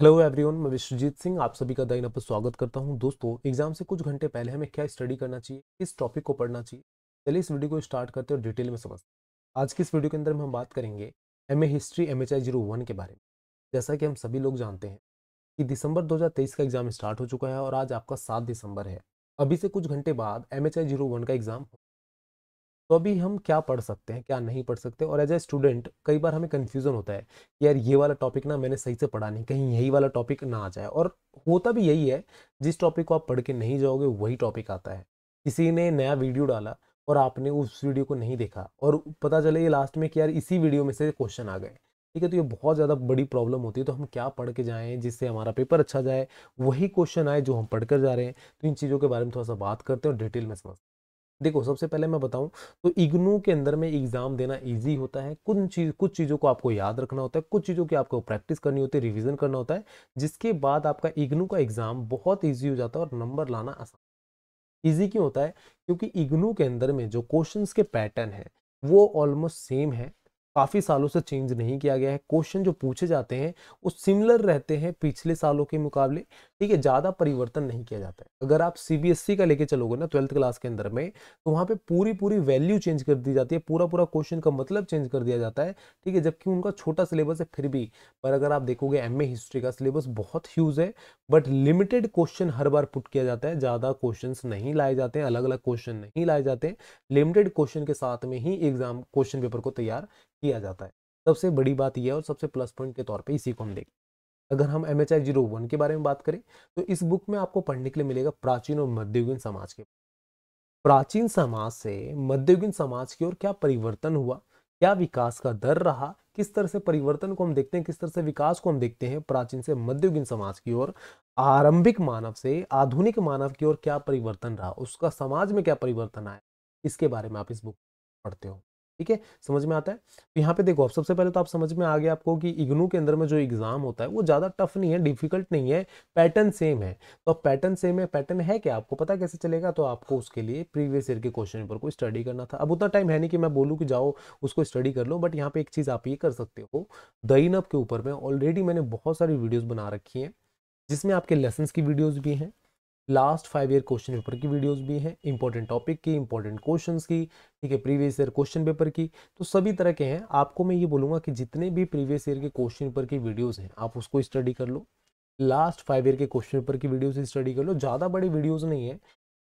hello everyone मैं विश्वजीत सिंह आप सभी का दाइन पर स्वागत करता हूं दोस्तों एग्जाम से कुछ घंटे पहले हमें क्या स्टडी करना चाहिए किस टॉपिक को पढ़ना चाहिए चलिए इस वीडियो को स्टार्ट करते हैं और डिटेल में समझते हैं आज की इस वीडियो के अंदर हम बात करेंगे M A history M H I zero one के बारे में जैसा कि हम सभी लोग जानते हैं कि दिसंबर दो का एग्जाम स्टार्ट हो चुका है और आज आपका सात दिसंबर है अभी से कुछ घंटे बाद M H I zero one का एग्जाम हो तो अभी हम क्या पढ़ सकते हैं क्या नहीं पढ़ सकते और एज ए स्टूडेंट कई बार हमें कन्फ्यूज़न होता है कि यार ये वाला टॉपिक ना मैंने सही से पढ़ा नहीं कहीं यही वाला टॉपिक ना आ जाए और होता भी यही है जिस टॉपिक को आप पढ़ के नहीं जाओगे वही टॉपिक आता है किसी ने नया वीडियो डाला और आपने उस वीडियो को नहीं देखा और पता चले ये लास्ट में कि यार इसी वीडियो में से क्वेश्चन आ गए ठीक है तो ये बहुत ज़्यादा बड़ी प्रॉब्लम होती है तो हम क्या पढ़ के जाएँ जिससे हमारा पेपर अच्छा जाए वही क्वेश्चन आए जो हम पढ़ कर जा रहे हैं तो इन चीज़ों के बारे में थोड़ा सा बात करते हैं और डिटेल में समझते हैं देखो सबसे पहले मैं बताऊं तो इग्नू के अंदर में एग्ज़ाम देना इजी होता है कुछ चीज़ कुछ चीज़ों को आपको याद रखना होता है कुछ चीज़ों की आपको प्रैक्टिस करनी होती है रिवीजन करना होता है जिसके बाद आपका इग्नू का एग्ज़ाम बहुत ईजी हो जाता है और नंबर लाना आसान ईजी क्यों होता है क्योंकि इग्नू के अंदर में जो क्वेश्चन के पैटर्न है वो ऑलमोस्ट सेम है काफ़ी सालों से चेंज नहीं किया गया है क्वेश्चन जो पूछे जाते हैं वो सिमिलर रहते हैं पिछले सालों के मुकाबले ठीक है ज़्यादा परिवर्तन नहीं किया जाता है अगर आप सीबीएसई e का लेके चलोगे ना ट्वेल्थ क्लास के अंदर में तो वहां पे पूरी पूरी वैल्यू चेंज कर दी जाती है पूरा पूरा क्वेश्चन का मतलब चेंज कर दिया जाता है ठीक है जबकि उनका छोटा सिलेबस है फिर भी पर अगर आप देखोगे एम हिस्ट्री का सिलेबस बहुत ह्यूज है बट लिमिटेड क्वेश्चन हर बार पुट किया जाता है ज़्यादा क्वेश्चन नहीं लाए जाते हैं अलग अलग क्वेश्चन नहीं लाए जाते लिमिटेड क्वेश्चन के साथ में ही एग्जाम क्वेश्चन पेपर को तैयार किया जाता है सबसे बड़ी बात यह है और सबसे प्लस पॉइंट के तौर पर इसी को हम देखें अगर हम M H I zero one के बारे में बात करें तो इस बुक में आपको पढ़ने के लिए मिलेगा प्राचीन और मध्ययुगीन समाज के प्राचीन समाज से मध्ययुगीन समाज की ओर क्या परिवर्तन हुआ क्या विकास का दर रहा किस तरह से परिवर्तन को हम देखते हैं किस तरह से विकास को हम देखते हैं प्राचीन से मध्ययुगीन समाज की ओर आरंभिक मानव से आधुनिक मानव की ओर क्या परिवर्तन रहा उसका समाज में क्या परिवर्तन आया इसके बारे में आप इस बुक पढ़ते हो ठीक है समझ में आता है तो यहाँ पे देखो आप सबसे पहले तो आप समझ में आ गया आपको कि इग्नू के अंदर में जो एग्जाम होता है वो ज़्यादा टफ नहीं है डिफिकल्ट नहीं है पैटर्न सेम है तो अब पैटर्न सेम है पैटर्न है क्या आपको पता कैसे चलेगा तो आपको उसके लिए प्रीवियस ईयर के क्वेश्चन पेपर को स्टडी करना था अब उतना टाइम है नहीं कि मैं बोलूँ कि जाओ उसको स्टडी कर लो बट यहाँ पे एक चीज़ आप ये कर सकते हो दईन के ऊपर में ऑलरेडी मैंने बहुत सारी वीडियोज़ बना रखी है जिसमें आपके लेसन की वीडियोज़ भी हैं last five year question paper की वीडियोस भी हैं इंपॉर्टेंट टॉपिक की इंपॉर्टेंट क्वेश्चंस की ठीक है प्रीवियस ईयर क्वेश्चन पेपर की तो सभी तरह के हैं आपको मैं ये बोलूँगा कि जितने भी प्रीवियस ईयर के क्वेश्चन पेपर की वीडियोज़ हैं आप उसको स्टडी कर लो लास्ट फाइव ईयर के क्वेश्चन पेपर की वीडियोज़ स्टडी कर लो ज़्यादा बड़ी वीडियोज़ नहीं है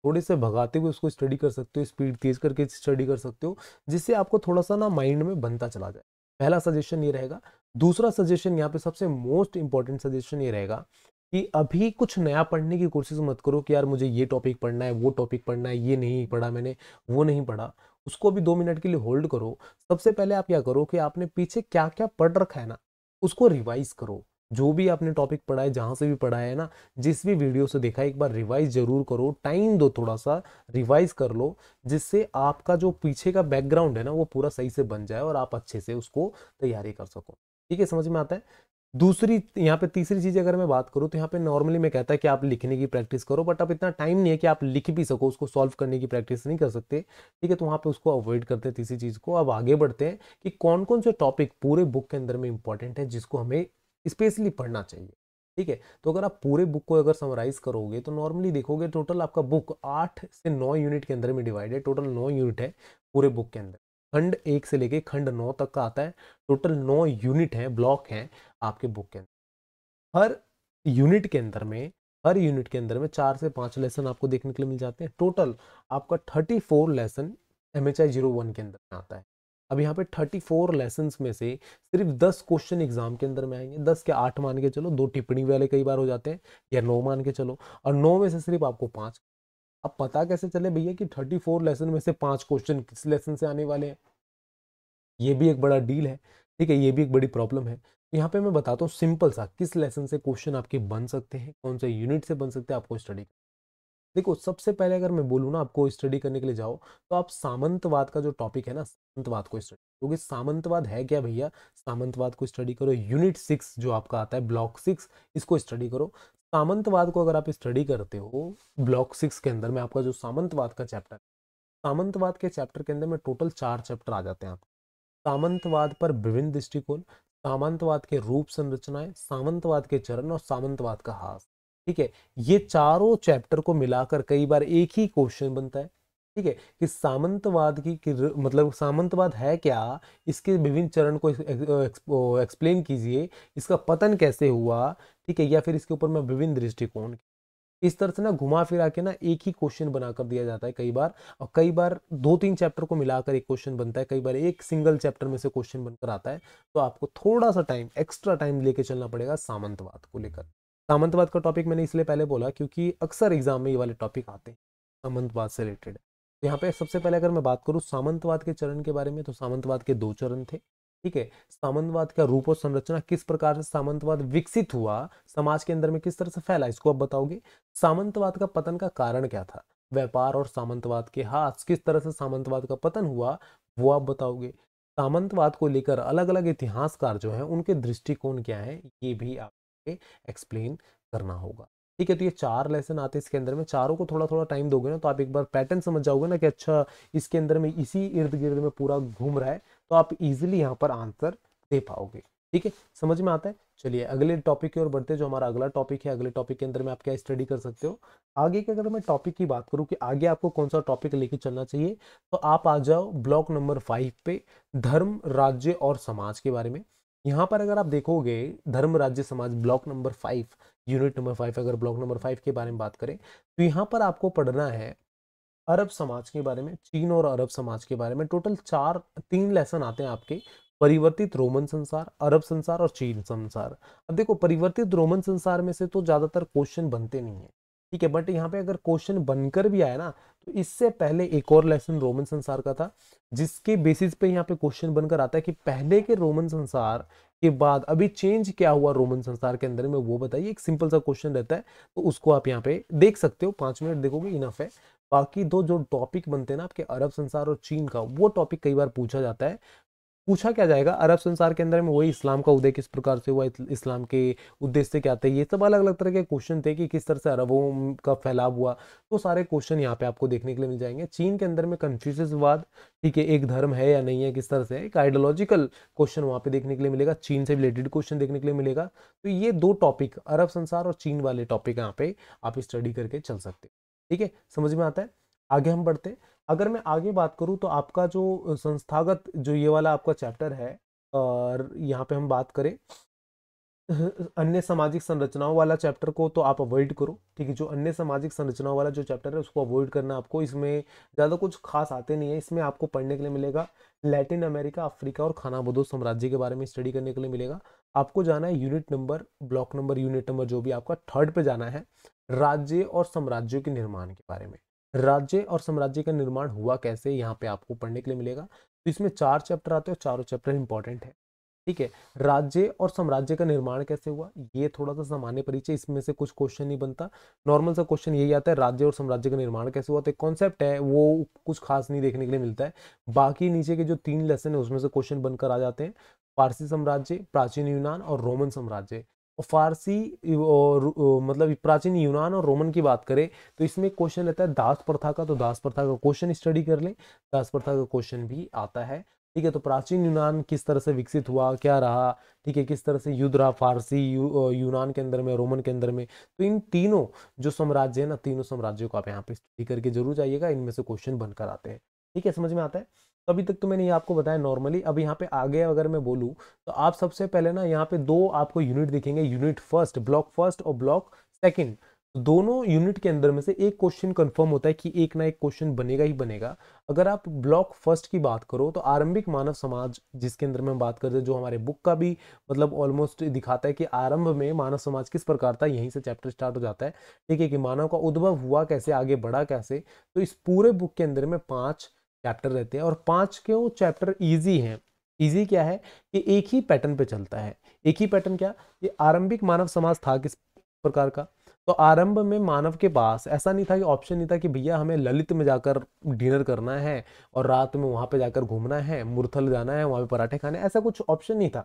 थोड़े से भगाते हुए उसको स्टडी कर सकते हो स्पीड तेज करके स्टडी कर सकते हो जिससे आपको थोड़ा सा ना माइंड में बनता चला जाए पहला सजेशन ये रहेगा दूसरा सजेशन यहाँ पे सबसे मोस्ट इंपॉर्टेंट सजेशन ये रहेगा कि अभी कुछ नया पढ़ने की कोशिश मत करो कि यार मुझे ये टॉपिक पढ़ना है वो टॉपिक पढ़ना है ये नहीं पढ़ा मैंने वो नहीं पढ़ा उसको भी दो मिनट के लिए होल्ड करो सबसे पहले आप क्या करो कि आपने पीछे क्या क्या पढ़ रखा है ना उसको रिवाइज करो जो भी आपने टॉपिक पढ़ा है जहाँ से भी पढ़ा है ना जिस भी वीडियो से देखा है एक बार रिवाइज जरूर करो टाइम दो थोड़ा सा रिवाइज कर लो जिससे आपका जो पीछे का बैकग्राउंड है ना वो पूरा सही से बन जाए और आप अच्छे से उसको तैयारी कर सको ठीक है समझ में आता है दूसरी यहाँ पे तीसरी चीज़ अगर मैं बात करूँ तो यहाँ पे नॉर्मली मैं कहता है कि आप लिखने की प्रैक्टिस करो बट अब इतना टाइम नहीं है कि आप लिख भी सको उसको सॉल्व करने की प्रैक्टिस नहीं कर सकते ठीक है तो वहाँ पे उसको अवॉइड करते हैं तीसरी चीज़ को अब आगे बढ़ते हैं कि कौन कौन से टॉपिक पूरे बुक के अंदर में इंपॉर्टेंट है जिसको हमें स्पेशली पढ़ना चाहिए ठीक है तो अगर आप पूरे बुक को अगर समराइज करोगे तो नॉर्मली देखोगे टोटल आपका बुक आठ से नौ यूनिट के अंदर में डिवाइड है टोटल नौ यूनिट है पूरे बुक के अंदर खंड एक से लेके खंड नौ तक का आता है टोटल नौ यूनिट हैं ब्लॉक हैं आपके बुक के अंदर हर यूनिट के अंदर में हर यूनिट के अंदर में चार से पांच लेसन आपको देखने के लिए मिल जाते हैं टोटल आपका thirty four lesson M H I zero one के अंदर में आता है अब यहाँ पे थर्टी फोर लेसन में से सिर्फ दस क्वेश्चन एग्जाम के अंदर में आएंगे दस के आठ मान के चलो दो टिप्पणी वाले कई बार हो जाते हैं या नौ मान के चलो और नौ में से सिर्फ आपको पाँच अब पता कैसे चले भैया कि थर्टी फोर लेसन में से पांच क्वेश्चन किस लेसन से आने वाले हैं ये भी एक बड़ा डील है ठीक है ये भी एक बड़ी प्रॉब्लम है तो यहाँ पे मैं बताता हूँ सिंपल सा किस लेसन से क्वेश्चन आपके बन सकते हैं कौन से यूनिट से बन सकते हैं आपको स्टडी देखो सबसे पहले अगर मैं बोलूँ ना आपको स्टडी करने के लिए जाओ तो आप सामंतवाद का जो टॉपिक है ना सामंतवाद को स्टडी क्योंकि तो सामंतवाद है क्या भैया सामंतवाद को स्टडी करो यूनिट सिक्स जो आपका आता है ब्लॉक सिक्स इसको स्टडी करो सामंतवाद को अगर आप स्टडी करते हो ब्लॉक सिक्स के अंदर में आपका जो सामंतवाद का चैप्टर सामंतवाद के चैप्टर के अंदर में टोटल चार चैप्टर आ जाते हैं आप सामंतवाद पर विभिन्न दृष्टिकोण सामंतवाद के रूप संरचनाएं सामंतवाद के चरण और सामंतवाद का हास ठीक है ये चारों चैप्टर को मिलाकर कई बार एक ही क्वेश्चन बनता है ठीक है कि सामंतवाद की कि मतलब सामंतवाद है क्या इसके विभिन्न चरण को एक्सप्लेन कीजिए इसका पतन कैसे हुआ ठीक है या फिर इसके ऊपर मैं विभिन्न दृष्टिकोण इस तरह से ना घुमा फिरा के ना एक ही क्वेश्चन बनाकर दिया जाता है कई बार और कई बार दो तीन चैप्टर को मिलाकर एक क्वेश्चन बनता है कई बार एक सिंगल चैप्टर में से क्वेश्चन बनकर आता है तो आपको थोड़ा सा टाइम एक्स्ट्रा टाइम लेके चलना पड़ेगा सामंतवाद को लेकर सामंतवाद का टॉपिक मैंने इसलिए पहले बोला क्योंकि अक्सर एग्जाम में ये वाले टॉपिक आते हैं सामंतवाद से रिलेटेड तो यहाँ पे सबसे पहले अगर मैं बात करूँ सामंतवाद के चरण के बारे में तो सामंतवाद के दो चरण थे ठीक है सामंतवाद का रूप और संरचना किस प्रकार से सामंतवाद विकसित हुआ समाज के अंदर में किस तरह से फैला इसको आप बताओगे सामंतवाद का पतन का कारण क्या था व्यापार और सामंतवाद के हाथ किस तरह से सामंतवाद का पतन हुआ वो आप बताओगे सामंतवाद को लेकर अलग अलग इतिहासकार जो है उनके दृष्टिकोण क्या है ये भी आपके एक्सप्लेन करना होगा ठीक है तो ये चार लेसन आते हैं इसके अंदर में चारों को थोड़ा थोड़ा टाइम दोगे ना तो आप एक बार पैटर्न समझ जाओगे ना कि अच्छा इसके अंदर में इसी इर्द गिर्द में पूरा घूम रहा है तो आप इजिली यहाँ पर आंसर दे पाओगे ठीक है समझ में आता है चलिए अगले टॉपिक की ओर बढ़ते जो हमारा अगला टॉपिक है अगले टॉपिक के अंदर में आप क्या स्टडी कर सकते हो आगे के अगर मैं टॉपिक की बात करूं कि आगे आपको कौन सा टॉपिक लेके चलना चाहिए तो आप आ जाओ ब्लॉक नंबर फाइव पे धर्म राज्य और समाज के बारे में यहाँ पर अगर आप देखोगे धर्म राज्य समाज block number five unit number five अगर ब्लॉक नंबर फाइव के बारे में बात करें तो यहाँ पर आपको पढ़ना है अरब समाज के बारे में चीन और अरब समाज के बारे में टोटल चार तीन लेसन आते हैं आपके परिवर्तित रोमन संसार अरब संसार और चीन संसार अब देखो परिवर्तित रोमन संसार में से तो ज़्यादातर क्वेश्चन बनते नहीं है ठीक है बट यहाँ पे अगर क्वेश्चन बनकर भी आया ना तो इससे पहले एक और लेसन रोमन संसार का था जिसके बेसिस पे यहाँ पे क्वेश्चन बनकर आता है कि पहले के रोमन संसार के बाद अभी चेंज क्या हुआ रोमन संसार के अंदर में वो बताइए एक सिंपल सा क्वेश्चन रहता है तो उसको आप यहाँ पे देख सकते हो पांच मिनट देखोगे इनफ है बाकी दो जो टॉपिक बनते हैं ना आपके अरब संसार और चीन का वो टॉपिक कई बार पूछा जाता है पूछा क्या जाएगा अरब संसार के अंदर में वही इस्लाम का उदय किस प्रकार से हुआ इस्लाम के उद्देश्य क्या थे ये सब अलग अलग तरह के क्वेश्चन थे कि किस तरह से अरबों का फैलाव हुआ तो सारे क्वेश्चन यहाँ पे आपको देखने के लिए मिल जाएंगे चीन के अंदर में कन्फ्यूजवाद ठीक है एक धर्म है या नहीं है किस तरह से एक आइडियोलॉजिकल क्वेश्चन वहाँ पे देखने के लिए मिलेगा चीन से रिलेटेड क्वेश्चन देखने के लिए मिलेगा तो ये दो टॉपिक अरब संसार और चीन वाले टॉपिक यहाँ पे आप स्टडी करके चल सकते ठीक है समझ में आता है आगे हम बढ़ते हैं अगर मैं आगे बात करूँ तो आपका जो संस्थागत जो ये वाला आपका चैप्टर है और यहाँ पे हम बात करें अन्य सामाजिक संरचनाओं वाला चैप्टर को तो आप अवॉइड करो ठीक है जो अन्य सामाजिक संरचनाओं वाला जो चैप्टर है उसको अवॉइड करना आपको इसमें ज़्यादा कुछ खास आते नहीं है इसमें आपको पढ़ने के लिए मिलेगा लैटिन अमेरिका अफ्रीका और खानाबदो साम्राज्य के बारे में स्टडी करने के लिए मिलेगा आपको जाना है unit number block number unit number जो भी आपका थर्ड पर जाना है राज्य और साम्राज्यों के निर्माण के बारे में राज्य और साम्राज्य का निर्माण हुआ कैसे यहाँ पे आपको पढ़ने के लिए मिलेगा तो इसमें चार चैप्टर आते हैं और चारों चैप्टर इंपॉर्टेंट है ठीक है राज्य और साम्राज्य का निर्माण कैसे हुआ ये थोड़ा सा सामान्य परिचय इसमें से कुछ क्वेश्चन नहीं बनता नॉर्मल सा क्वेश्चन यही आता है राज्य और साम्राज्य का निर्माण कैसे हुआ तो एक कॉन्सेप्ट है वो कुछ खास नहीं देखने के लिए मिलता है बाकी नीचे के जो तीन लेसन है उसमें से क्वेश्चन बनकर आ जाते हैं पारसी साम्राज्य प्राचीन यूनान और रोमन साम्राज्य फारसी और मतलब प्राचीन यूनान और रोमन की बात करें तो इसमें क्वेश्चन रहता है दास प्रथा का तो दास प्रथा का क्वेश्चन स्टडी कर लें दास प्रथा का क्वेश्चन भी आता है ठीक है तो प्राचीन यूनान किस तरह से विकसित हुआ क्या रहा ठीक है किस तरह से युद्ध रहा फारसी यू, यूनान के अंदर में रोमन के अंदर में तो इन तीनों जो साम्राज्य है ना तीनों साम्राज्यों को आप यहाँ पे स्टडी करके जरूर जाइएगा इनमें से क्वेश्चन बनकर आते हैं ठीक है समझ में आता है अभी तक तो मैंने ये आपको बताया नॉर्मली अब यहाँ पे आगे अगर मैं बोलूँ तो आप सबसे पहले ना यहाँ पे दो आपको यूनिट दिखेंगे यूनिट फर्स्ट ब्लॉक फर्स्ट और ब्लॉक सेकेंड दोनों यूनिट के अंदर में से एक क्वेश्चन कंफर्म होता है कि एक ना एक क्वेश्चन बनेगा ही बनेगा अगर आप ब्लॉक फर्स्ट की बात करो तो आरंभिक मानव समाज जिसके अंदर में हम बात करते हैं जो हमारे बुक का भी मतलब ऑलमोस्ट दिखाता है कि आरंभ में मानव समाज किस प्रकार था यहीं से चैप्टर स्टार्ट हो जाता है ठीक है कि मानव का उद्भव हुआ कैसे आगे बढ़ा कैसे तो इस पूरे बुक के अंदर में पाँच चैप्टर रहते हैं और पाँच क्यों चैप्टर ईजी हैं ईजी क्या है कि एक ही पैटर्न पे चलता है एक ही पैटर्न क्या ये आरंभिक मानव समाज था किस प्रकार का तो आरंभ में मानव के पास ऐसा नहीं था कि ऑप्शन नहीं था कि भैया हमें ललित में जाकर डिनर करना है और रात में वहाँ पर जाकर घूमना है मुरथल जाना है वहाँ पे पराठे खाने ऐसा कुछ ऑप्शन नहीं था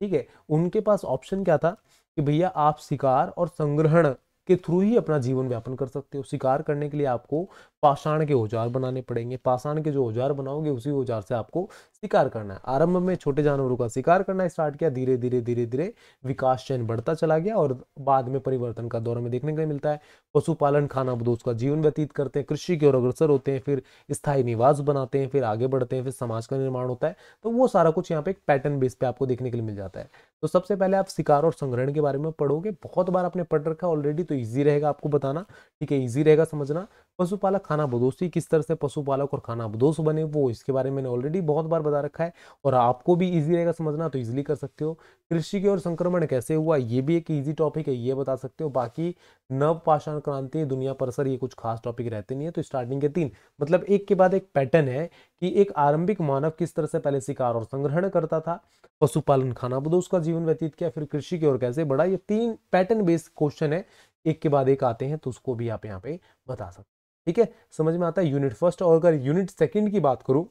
ठीक है उनके पास ऑप्शन क्या था कि भैया आप शिकार और संग्रहण के थ्रू ही अपना जीवन व्यापन कर सकते हो शिकार करने के लिए आपको पाषाण के औजार बनाने पड़ेंगे पाषाण के जो औजार बनाओगे उसी औजार से आपको शिकार करना है आरंभ में छोटे जानवरों का शिकार करना स्टार्ट किया धीरे धीरे धीरे धीरे विकास चयन बढ़ता चला गया और बाद में परिवर्तन का दौर में देखने को मिलता है पशुपालन खाना बदोश का जीवन व्यतीत करते हैं कृषि की ओर अग्रसर होते हैं फिर स्थायी निवास बनाते हैं फिर आगे बढ़ते हैं फिर समाज का निर्माण होता है तो वो सारा कुछ यहाँ पे एक पैटर्न बेस पे आपको देखने के लिए मिल जाता है तो सबसे पहले आप शिकार और संग्रहण के बारे में पढ़ोगे बहुत बार आपने पढ़ रखा ऑलरेडी तो ईजी रहेगा आपको बताना ठीक है ईजी रहेगा समझना पशुपालक खाना बदोशी किस तरह से पशुपालक और खाना बदोश बने वो इसके बारे में मैंने ऑलरेडी बहुत बार बता रखा है और आपको भी ईजी रहेगा समझना तो ईजिली कर सकते हो कृषि की ओर संक्रमण कैसे हुआ ये भी एक ईजी टॉपिक है ये बता सकते हो बाकी नव पाषाण क्रांति दुनिया पर सर ये कुछ खास टॉपिक रहते नहीं है तो स्टार्टिंग के तीन मतलब एक के बाद एक पैटर्न है कि एक आरंभिक मानव किस तरह से पहले शिकार और संग्रहण करता था पशुपालन खाना बदोश का जीवन व्यतीत किया फिर कृषि की ओर कैसे बढ़ा ये तीन पैटर्न बेस्ड क्वेश्चन है एक के बाद एक आते हैं तो उसको भी आप यहाँ पे बता सकते ठीक है समझ में आता है यूनिट फर्स्ट और अगर यूनिट सेकेंड की बात करूँ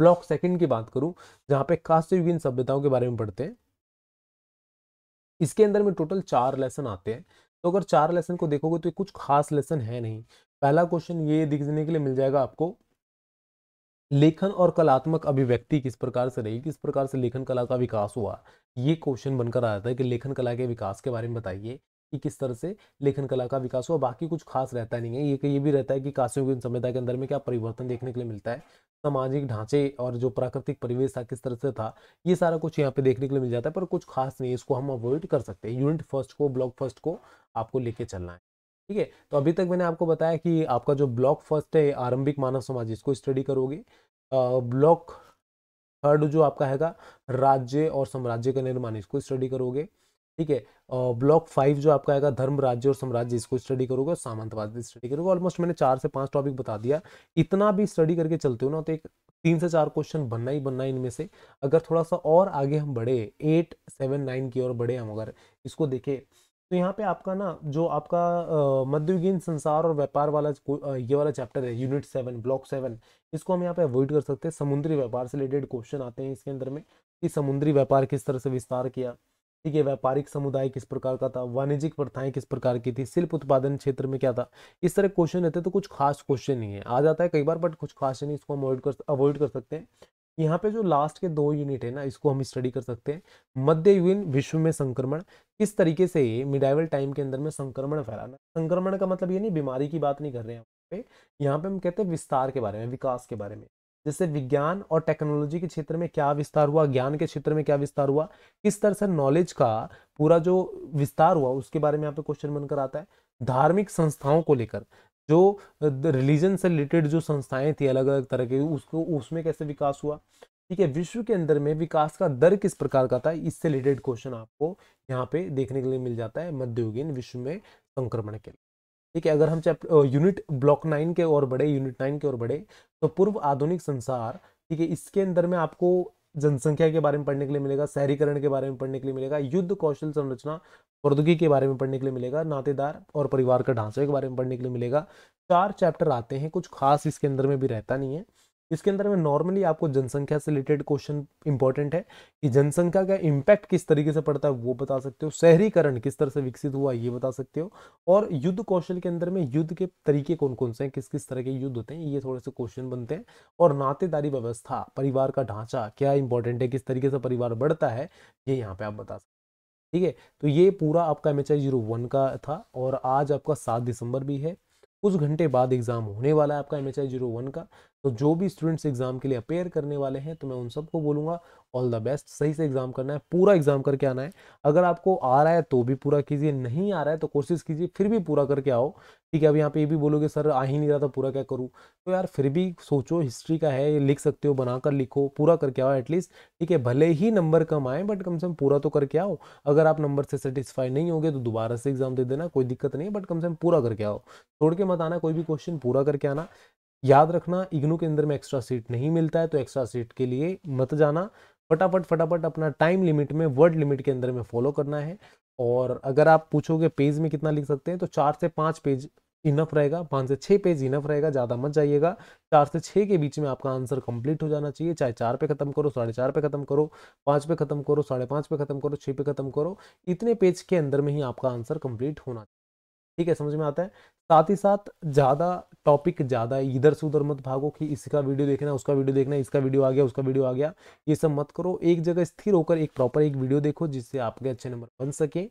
ब्लॉक सेकंड की बात करूँ जहाँ पे कांस्य युगीन सभ्यताओं के बारे में पढ़ते हैं इसके अंदर में टोटल चार लेसन आते हैं तो अगर चार लेसन को देखोगे तो कुछ खास लेसन है नहीं पहला क्वेश्चन ये दिखने के लिए मिल जाएगा आपको लेखन और कलात्मक अभिव्यक्ति किस प्रकार से रही किस प्रकार से लेखन कला का विकास हुआ ये क्वेश्चन बनकर आया था कि लेखन कला के विकास के बारे में बताइए कि किस तरह से लेखन कला का विकास हुआ बाकी कुछ खास रहता नहीं है ये ये भी रहता है कि की सभ्यता के अंदर में क्या परिवर्तन देखने के लिए मिलता है सामाजिक ढांचे और जो प्राकृतिक परिवेश था किस तरह से था ये सारा कुछ यहाँ पे देखने के लिए मिल जाता है पर कुछ खास नहीं इसको हम अवॉइड कर सकते हैं यूनिट फर्स्ट को ब्लॉक फर्स्ट को आपको लेके चलना है ठीक है तो अभी तक मैंने आपको बताया कि आपका जो ब्लॉक फर्स्ट है आरंभिक मानव समाज इसको स्टडी करोगे ब्लॉक थर्ड जो आपका हैगा राज्य और साम्राज्य का निर्माण इसको स्टडी करोगे ठीक है ब्लॉक फाइव जो आपका आएगा धर्म राज्य और साम्राज्य इसको स्टडी करोगे और सामंतवाद स्टडी करोगे ऑलमोस्ट मैंने चार से पांच टॉपिक बता दिया इतना भी स्टडी करके चलते हो ना तो एक तीन से चार क्वेश्चन बनना ही बनना इनमें से अगर थोड़ा सा और आगे हम बढ़े एट सेवन नाइन की ओर बढ़े हम अगर इसको देखें तो यहाँ पे आपका ना जो आपका मध्ययुगीन संसार और व्यापार वाला ये वाला चैप्टर है यूनिट सेवन ब्लॉक सेवन इसको हम यहाँ पे अवॉइड कर सकते हैं समुद्री व्यापार से रिलेटेड क्वेश्चन आते हैं इसके अंदर में कि समुद्री व्यापार किस तरह से विस्तार किया ठीक है व्यापारिक समुदाय किस प्रकार का था वाणिज्यिक प्रथाएं किस प्रकार की थी शिल्प उत्पादन क्षेत्र में क्या था इस तरह क्वेश्चन रहते तो कुछ खास क्वेश्चन नहीं है आ जाता है कई बार बट कुछ खास नहीं इसको अवॉइड कर अवॉइड कर सकते हैं यहाँ पे जो लास्ट के दो यूनिट है ना इसको हम स्टडी कर सकते हैं मध्य विश्व में संक्रमण किस तरीके से मिडाइवल टाइम के अंदर में संक्रमण फैलाना संक्रमण का मतलब ये नहीं बीमारी की बात नहीं कर रहे हैं पे यहाँ पे हम कहते हैं विस्तार के बारे में विकास के बारे में जैसे विज्ञान और टेक्नोलॉजी के क्षेत्र में क्या विस्तार हुआ ज्ञान के क्षेत्र में क्या विस्तार हुआ किस तरह से नॉलेज का पूरा जो विस्तार हुआ उसके बारे में यहाँ पे क्वेश्चन बनकर आता है धार्मिक संस्थाओं को लेकर जो रिलीजन से रिलेटेड जो संस्थाएं थी अलग अलग तरह की उसको उसमें कैसे विकास हुआ ठीक है विश्व के अंदर में विकास का दर किस प्रकार का था इससे रिलेटेड क्वेश्चन आपको यहाँ पे देखने के लिए मिल जाता है मध्ययुगीन विश्व में संक्रमण के लिए ठीक है अगर हम चैप्टर यूनिट ब्लॉक नाइन के और बड़े यूनिट नाइन के और बड़े तो पूर्व आधुनिक संसार ठीक है इसके अंदर में आपको जनसंख्या के बारे में पढ़ने के लिए मिलेगा शहरीकरण के बारे में पढ़ने के लिए मिलेगा युद्ध कौशल संरचना प्रौद्योगिकी के बारे में पढ़ने के लिए मिलेगा नातेदार और परिवार का ढांचे के बारे में पढ़ने के लिए मिलेगा चार चैप्टर आते हैं कुछ खास इसके अंदर में भी रहता नहीं है इसके अंदर में नॉर्मली आपको जनसंख्या से रिलेटेड क्वेश्चन इंपॉर्टेंट है कि जनसंख्या का इम्पैक्ट किस तरीके से पड़ता है वो बता सकते हो शहरीकरण किस तरह से विकसित हुआ ये बता सकते हो और युद्ध कौशल के अंदर में युद्ध के तरीके कौन कौन से हैं किस किस तरह के युद्ध होते हैं ये थोड़े से क्वेश्चन बनते हैं और नातेदारी व्यवस्था परिवार का ढांचा क्या इंपॉर्टेंट है किस तरीके से परिवार बढ़ता है ये यहाँ पे आप बता सकते ठीक है तो ये पूरा आपका M H I zero one का था और आज आपका सात दिसंबर भी है कुछ घंटे बाद एग्ज़ाम होने वाला है आपका M H I zero one का तो जो भी स्टूडेंट्स एग्ज़ाम के लिए अपेयर करने वाले हैं तो मैं उन सबको बोलूँगा ऑल द बेस्ट सही से एग्ज़ाम करना है पूरा एग्ज़ाम करके आना है अगर आपको आ रहा है तो भी पूरा कीजिए नहीं आ रहा है तो कोशिश कीजिए फिर भी पूरा करके आओ ठीक है अब यहाँ पे ये भी बोलोगे सर आ ही नहीं रहा था पूरा क्या करूँ तो यार फिर भी सोचो हिस्ट्री का है ये लिख सकते हो बना कर लिखो पूरा करके आओ एटलीस्ट ठीक है भले ही नंबर कम आए बट कम से कम पूरा तो करके आओ अगर आप नंबर से सेटिस्फाई नहीं होगे तो दोबारा से एग्जाम दे देना कोई दिक्कत नहीं है बट कम से कम पूरा करके आओ छोड़ के मत आना कोई भी क्वेश्चन पूरा करके आना याद रखना इग्नू के अंदर में एक्स्ट्रा सीट नहीं मिलता है तो एक्स्ट्रा सीट के लिए मत जाना फटाफट फटाफट अपना टाइम लिमिट में वर्ड लिमिट के अंदर में फॉलो करना है और अगर आप पूछोगे पेज में कितना लिख सकते हैं तो चार से पाँच पेज इनफ रहेगा पाँच से छः पेज इनफ रहेगा ज़्यादा मत जाइएगा चार से छः के बीच में आपका आंसर कंप्लीट हो जाना चाहिए चाहे चार पे खत्म करो साढ़े चार पे खत्म करो पाँच पे खत्म करो साढ़े पाँच पे खत्म करो छः पे खत्म करो इतने पेज के अंदर में ही आपका आंसर कंप्लीट होना चाहिए ठीक है समझ में आता है साथ ही साथ ज़्यादा टॉपिक ज़्यादा इधर से उधर मत भागो कि इसका वीडियो देखना उसका वीडियो देखना इसका वीडियो आ गया उसका वीडियो आ गया ये सब मत करो एक जगह स्थिर होकर एक प्रॉपर एक वीडियो देखो जिससे आपके अच्छे नंबर बन सके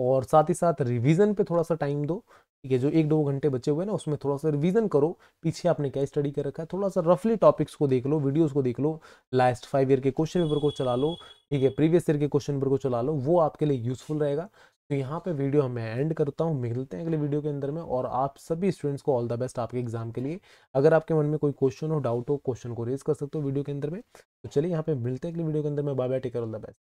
और साथ ही साथ रिवीजन पे थोड़ा सा टाइम दो ठीक है जो एक दो घंटे बचे हुए ना उसमें थोड़ा सा रिवीजन करो पीछे आपने क्या स्टडी कर रखा है थोड़ा सा रफली टॉपिक्स को देख लो वीडियोस को देख लो लास्ट फाइव ईयर के क्वेश्चन पेपर को चला लो ठीक है प्रीवियस ईयर के क्वेश्चन पेपर को चला लो वो आपके लिए यूजफुल रहेगा तो यहाँ पे वीडियो मैं एंड करता हूँ मिलते हैं अगले वीडियो के अंदर में और आप सभी स्टूडेंट्स को ऑल द बेस्ट आपके एग्जाम के लिए अगर आपके मन में कोई क्वेश्चन हो डाउट हो क्वेश्चन को रेज कर सकते हो वीडियो के अंदर में तो चलिए यहाँ पे मिलते हैं अगले वीडियो के अंदर में bye take care all the best